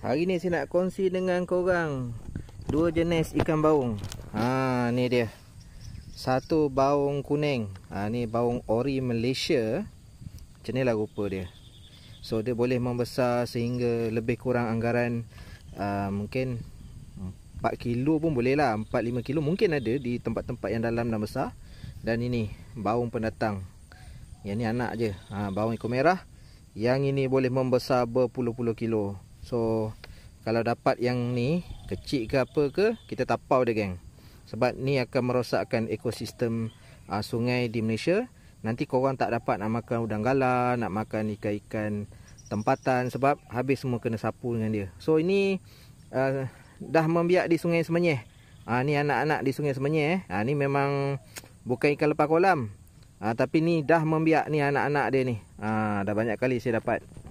Hari ni saya nak kongsi dengan korang Dua jenis ikan baung Haa ni dia Satu baung kuning Haa ni baung ori Malaysia Macam ni lah rupa dia So dia boleh membesar sehingga lebih kurang anggaran uh, Mungkin 4 kilo pun boleh lah 4-5 kilo mungkin ada di tempat-tempat yang dalam dan besar Dan ini baung pendatang Yang ni anak je ha, Baung ikan merah Yang ini boleh membesar berpuluh-puluh kilo So kalau dapat yang ni kecil ke apa ke kita tapau dia geng. Sebab ni akan merosakkan ekosistem uh, sungai di Malaysia. Nanti korang tak dapat nak makan udang galah, nak makan ikan-ikan tempatan sebab habis semua kena sapu dengan dia. So ini uh, dah membiak di Sungai Semenyih. Ah uh, ni anak-anak di Sungai Semenyih eh. Uh, ni memang bukan ikan lepas kolam. Uh, tapi ni dah membiak ni anak-anak dia ni. Ah uh, dah banyak kali saya dapat.